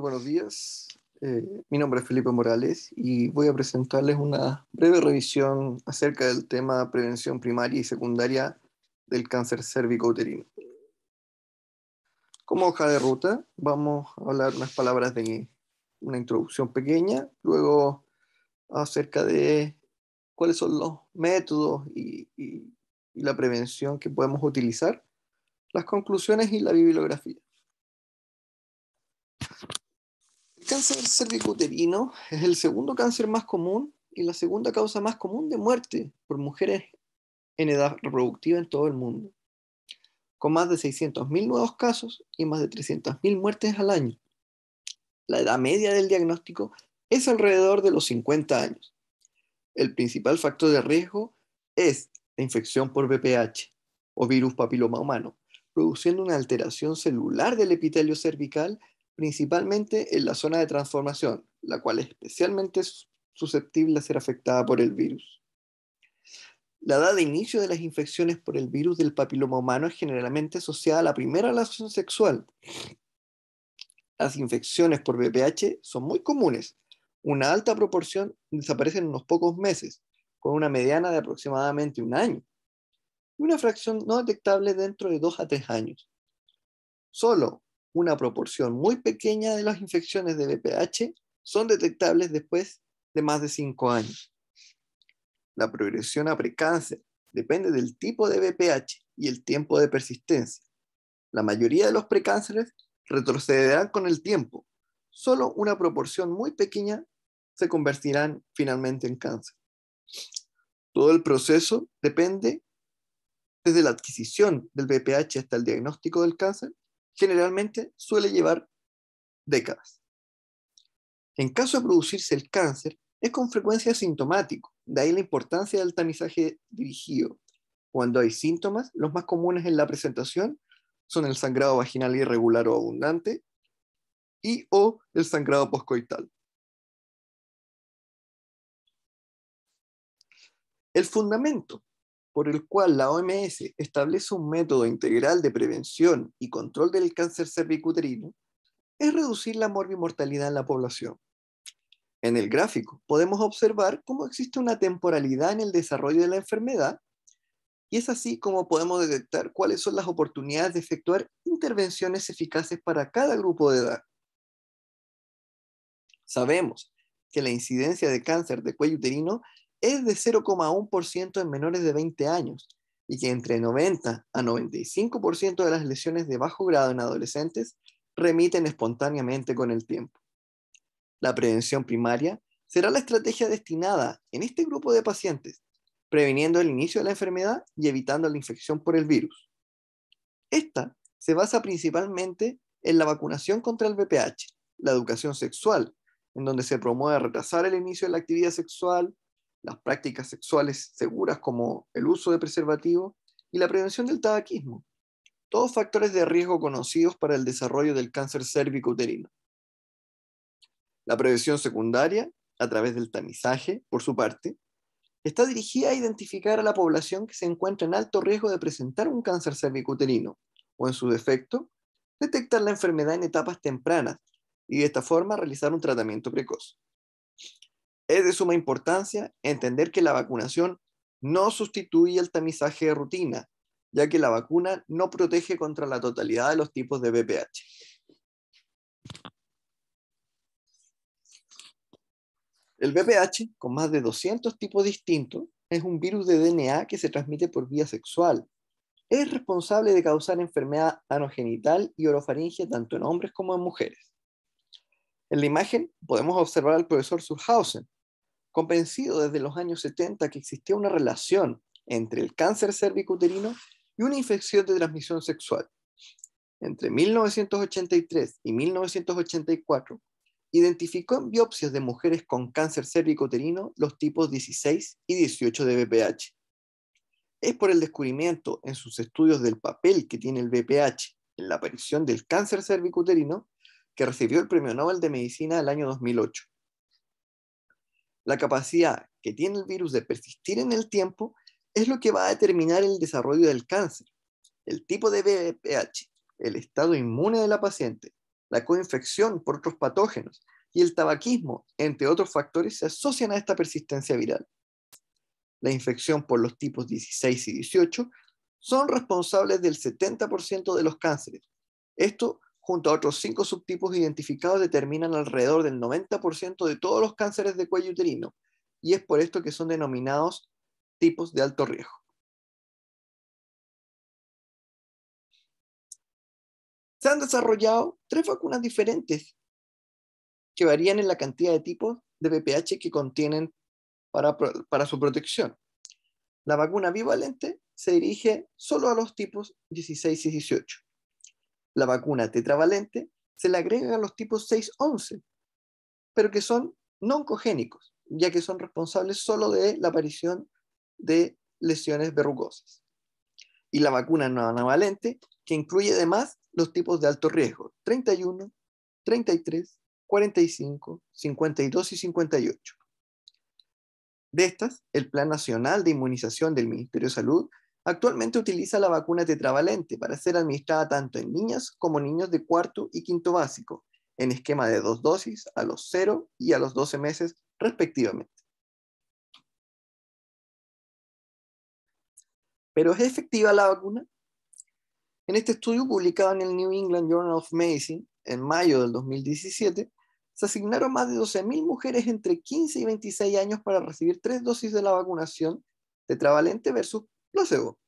buenos días. Eh, mi nombre es Felipe Morales y voy a presentarles una breve revisión acerca del tema prevención primaria y secundaria del cáncer uterino. Como hoja de ruta, vamos a hablar unas palabras de una introducción pequeña, luego acerca de cuáles son los métodos y la prevención que podemos utilizar, las conclusiones y la bibliografía. El cáncer cervicuterino es el segundo cáncer más común y la segunda causa más común de muerte por mujeres en edad reproductiva en todo el mundo, con más de 600.000 nuevos casos y más de 300.000 muertes al año. La edad media del diagnóstico es alrededor de los 50 años. El principal factor de riesgo es la infección por VPH o virus papiloma humano, produciendo una alteración celular del epitelio cervical principalmente en la zona de transformación, la cual es especialmente susceptible a ser afectada por el virus. La edad de inicio de las infecciones por el virus del papiloma humano es generalmente asociada a la primera relación sexual. Las infecciones por VPH son muy comunes. Una alta proporción desaparece en unos pocos meses, con una mediana de aproximadamente un año, y una fracción no detectable dentro de dos a tres años. Solo una proporción muy pequeña de las infecciones de BPH son detectables después de más de 5 años. La progresión a precáncer depende del tipo de BPH y el tiempo de persistencia. La mayoría de los precánceres retrocederán con el tiempo. Solo una proporción muy pequeña se convertirán finalmente en cáncer. Todo el proceso depende desde la adquisición del BPH hasta el diagnóstico del cáncer generalmente suele llevar décadas. En caso de producirse el cáncer, es con frecuencia sintomático, de ahí la importancia del tamizaje dirigido. Cuando hay síntomas, los más comunes en la presentación son el sangrado vaginal irregular o abundante y o el sangrado poscoital. El fundamento por el cual la OMS establece un método integral de prevención y control del cáncer cervicuterino es reducir la morbimortalidad en la población. En el gráfico podemos observar cómo existe una temporalidad en el desarrollo de la enfermedad y es así como podemos detectar cuáles son las oportunidades de efectuar intervenciones eficaces para cada grupo de edad. Sabemos que la incidencia de cáncer de cuello uterino es de 0,1% en menores de 20 años y que entre 90 a 95% de las lesiones de bajo grado en adolescentes remiten espontáneamente con el tiempo. La prevención primaria será la estrategia destinada en este grupo de pacientes, previniendo el inicio de la enfermedad y evitando la infección por el virus. Esta se basa principalmente en la vacunación contra el VPH, la educación sexual, en donde se promueve retrasar el inicio de la actividad sexual, las prácticas sexuales seguras como el uso de preservativos y la prevención del tabaquismo, todos factores de riesgo conocidos para el desarrollo del cáncer cérvico-uterino. La prevención secundaria, a través del tamizaje, por su parte, está dirigida a identificar a la población que se encuentra en alto riesgo de presentar un cáncer cervicuterino o, en su defecto, detectar la enfermedad en etapas tempranas y de esta forma realizar un tratamiento precoz. Es de suma importancia entender que la vacunación no sustituye el tamizaje de rutina, ya que la vacuna no protege contra la totalidad de los tipos de BPH. El VPH, con más de 200 tipos distintos, es un virus de DNA que se transmite por vía sexual. Es responsable de causar enfermedad anogenital y orofaringe tanto en hombres como en mujeres. En la imagen podemos observar al profesor Surhausen, convencido desde los años 70 que existía una relación entre el cáncer cervicuterino y una infección de transmisión sexual. Entre 1983 y 1984, identificó en biopsias de mujeres con cáncer cervicuterino los tipos 16 y 18 de BPH. Es por el descubrimiento en sus estudios del papel que tiene el BPH en la aparición del cáncer cervicuterino que recibió el Premio Nobel de Medicina el año 2008. La capacidad que tiene el virus de persistir en el tiempo es lo que va a determinar el desarrollo del cáncer, el tipo de BPH, el estado inmune de la paciente, la coinfección por otros patógenos y el tabaquismo, entre otros factores, se asocian a esta persistencia viral. La infección por los tipos 16 y 18 son responsables del 70% de los cánceres. Esto junto a otros cinco subtipos identificados, determinan alrededor del 90% de todos los cánceres de cuello uterino, y es por esto que son denominados tipos de alto riesgo. Se han desarrollado tres vacunas diferentes que varían en la cantidad de tipos de BPH que contienen para, para su protección. La vacuna bivalente se dirige solo a los tipos 16 y 18 la vacuna tetravalente, se le agregan los tipos 6-11, pero que son no oncogénicos, ya que son responsables solo de la aparición de lesiones verrugosas. Y la vacuna no anavalente, que incluye además los tipos de alto riesgo, 31, 33, 45, 52 y 58. De estas, el Plan Nacional de Inmunización del Ministerio de Salud actualmente utiliza la vacuna tetravalente para ser administrada tanto en niñas como niños de cuarto y quinto básico, en esquema de dos dosis a los 0 y a los 12 meses respectivamente. ¿Pero es efectiva la vacuna? En este estudio publicado en el New England Journal of Medicine en mayo del 2017, se asignaron más de 12.000 mujeres entre 15 y 26 años para recibir tres dosis de la vacunación tetravalente versus placebo.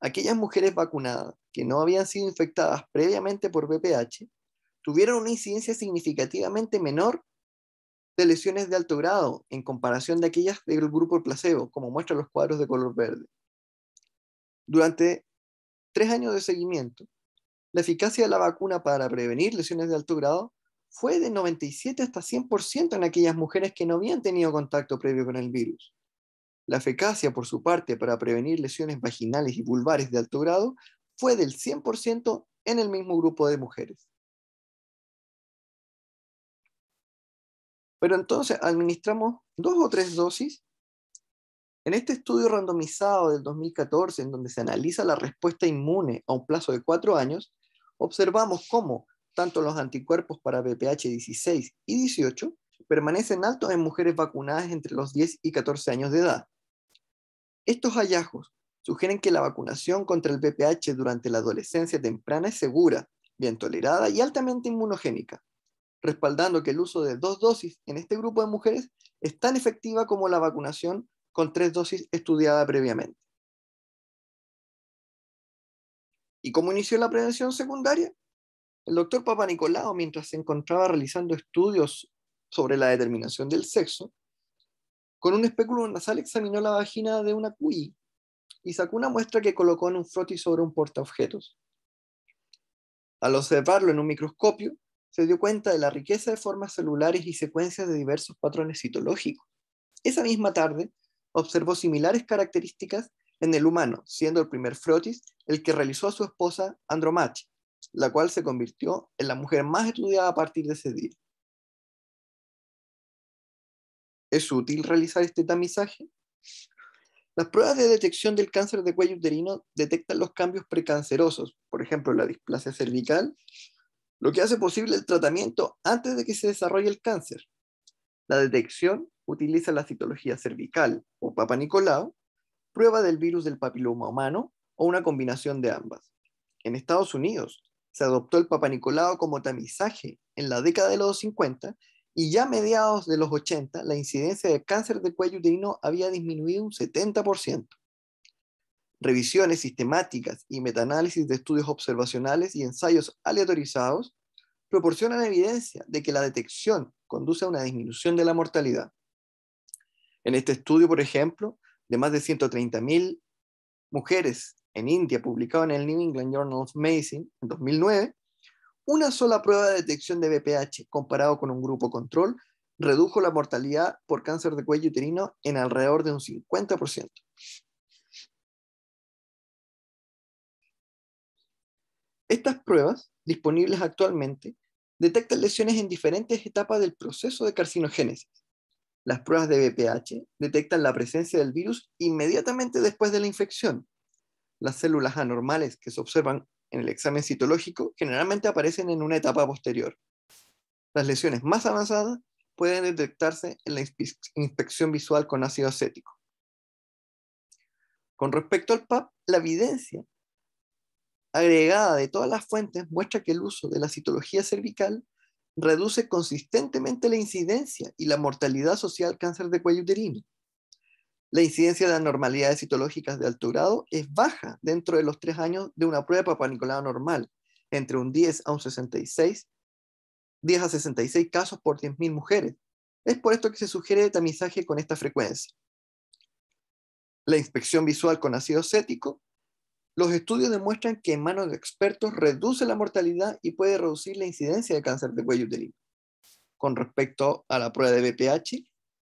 Aquellas mujeres vacunadas que no habían sido infectadas previamente por VPH tuvieron una incidencia significativamente menor de lesiones de alto grado en comparación de aquellas del grupo placebo, como muestran los cuadros de color verde. Durante tres años de seguimiento, la eficacia de la vacuna para prevenir lesiones de alto grado fue de 97 hasta 100% en aquellas mujeres que no habían tenido contacto previo con el virus. La eficacia, por su parte, para prevenir lesiones vaginales y vulvares de alto grado fue del 100% en el mismo grupo de mujeres. Pero entonces administramos dos o tres dosis. En este estudio randomizado del 2014, en donde se analiza la respuesta inmune a un plazo de cuatro años, observamos cómo tanto los anticuerpos para BPH 16 y 18 permanecen altos en mujeres vacunadas entre los 10 y 14 años de edad, estos hallazgos sugieren que la vacunación contra el VPH durante la adolescencia temprana es segura, bien tolerada y altamente inmunogénica, respaldando que el uso de dos dosis en este grupo de mujeres es tan efectiva como la vacunación con tres dosis estudiada previamente. ¿Y cómo inició la prevención secundaria? El doctor Papa Nicolau, mientras se encontraba realizando estudios sobre la determinación del sexo, con un espéculo nasal examinó la vagina de una cuy y sacó una muestra que colocó en un frotis sobre un portaobjetos. Al observarlo en un microscopio, se dio cuenta de la riqueza de formas celulares y secuencias de diversos patrones citológicos. Esa misma tarde, observó similares características en el humano, siendo el primer frotis el que realizó a su esposa Andromache, la cual se convirtió en la mujer más estudiada a partir de ese día. ¿Es útil realizar este tamizaje? Las pruebas de detección del cáncer de cuello uterino detectan los cambios precancerosos, por ejemplo la displasia cervical, lo que hace posible el tratamiento antes de que se desarrolle el cáncer. La detección utiliza la citología cervical o Papa prueba del virus del papiloma humano o una combinación de ambas. En Estados Unidos se adoptó el Papa como tamizaje en la década de los 50 y ya a mediados de los 80 la incidencia de cáncer de cuello uterino había disminuido un 70%. Revisiones sistemáticas y metaanálisis de estudios observacionales y ensayos aleatorizados proporcionan evidencia de que la detección conduce a una disminución de la mortalidad. En este estudio, por ejemplo, de más de 130.000 mujeres en India, publicado en el New England Journal of Medicine en 2009, una sola prueba de detección de BPH comparado con un grupo control redujo la mortalidad por cáncer de cuello uterino en alrededor de un 50%. Estas pruebas, disponibles actualmente, detectan lesiones en diferentes etapas del proceso de carcinogénesis. Las pruebas de BPH detectan la presencia del virus inmediatamente después de la infección. Las células anormales que se observan en el examen citológico generalmente aparecen en una etapa posterior. Las lesiones más avanzadas pueden detectarse en la inspección visual con ácido acético. Con respecto al PAP, la evidencia agregada de todas las fuentes muestra que el uso de la citología cervical reduce consistentemente la incidencia y la mortalidad social al cáncer de cuello uterino. La incidencia de anormalidades citológicas de alto grado es baja dentro de los tres años de una prueba papanicolado normal, entre un 10 a un 66, 10 a 66 casos por 10.000 mujeres. Es por esto que se sugiere tamizaje con esta frecuencia. La inspección visual con ácido cético. Los estudios demuestran que en manos de expertos reduce la mortalidad y puede reducir la incidencia de cáncer de cuello uterino. Con respecto a la prueba de BPH,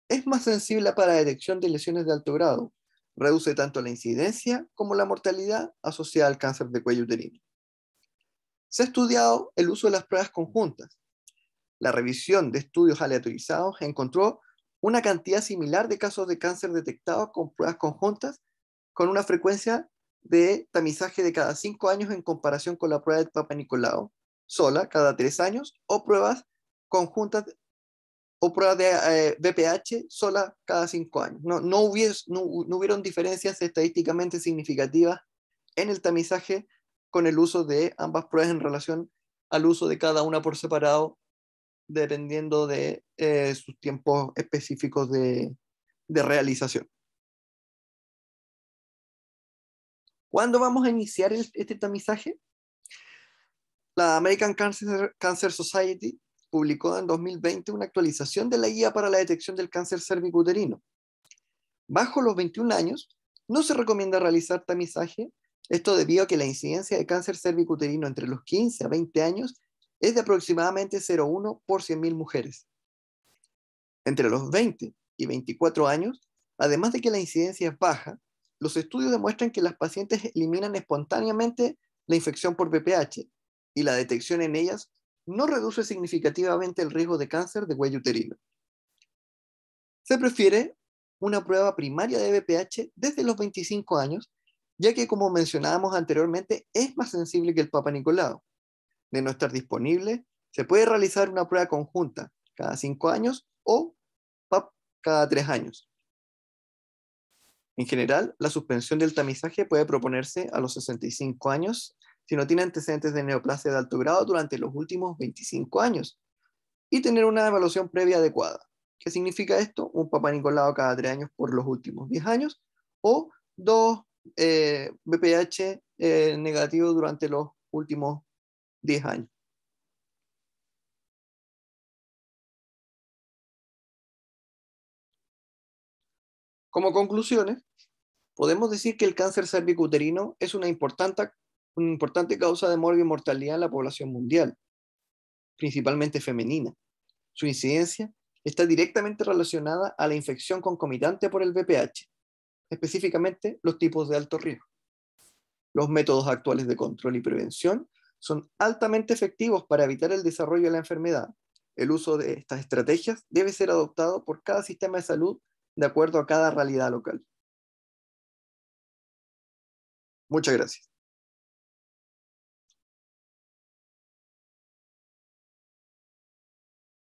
es más sensible para la detección de lesiones de alto grado. Reduce tanto la incidencia como la mortalidad asociada al cáncer de cuello uterino. Se ha estudiado el uso de las pruebas conjuntas. La revisión de estudios aleatorizados encontró una cantidad similar de casos de cáncer detectados con pruebas conjuntas con una frecuencia de tamizaje de cada cinco años en comparación con la prueba de Papa Nicolau sola cada tres años o pruebas conjuntas o pruebas de VPH eh, BPH cada cinco años. No, no, hubies, no, hubieron diferencias estadísticamente significativas en el tamizaje con el uso de ambas pruebas en relación al uso de cada una por separado, dependiendo de eh, sus tiempos específicos de, de realización. ¿Cuándo vamos a iniciar este tamizaje? La American Cancer, Cancer Society publicó en 2020 una actualización de la guía para la detección del cáncer cervicuterino. Bajo los 21 años, no se recomienda realizar tamizaje, esto debido a que la incidencia de cáncer cervicuterino entre los 15 a 20 años es de aproximadamente 0,1 por 100.000 mujeres. Entre los 20 y 24 años, además de que la incidencia es baja, los estudios demuestran que las pacientes eliminan espontáneamente la infección por VPH y la detección en ellas no reduce significativamente el riesgo de cáncer de cuello uterino. Se prefiere una prueba primaria de BPH desde los 25 años, ya que como mencionábamos anteriormente es más sensible que el Papa Nicolau. De no estar disponible, se puede realizar una prueba conjunta cada 5 años o PAP cada 3 años. En general, la suspensión del tamizaje puede proponerse a los 65 años si no tiene antecedentes de neoplasia de alto grado durante los últimos 25 años y tener una evaluación previa adecuada. ¿Qué significa esto? Un papá cada tres años por los últimos 10 años o dos eh, BPH eh, negativos durante los últimos 10 años. Como conclusiones, podemos decir que el cáncer cervicuterino es una importante, una importante causa de morbo y mortalidad en la población mundial, principalmente femenina. Su incidencia está directamente relacionada a la infección concomitante por el VPH, específicamente los tipos de alto riesgo. Los métodos actuales de control y prevención son altamente efectivos para evitar el desarrollo de la enfermedad. El uso de estas estrategias debe ser adoptado por cada sistema de salud de acuerdo a cada realidad local. Muchas gracias.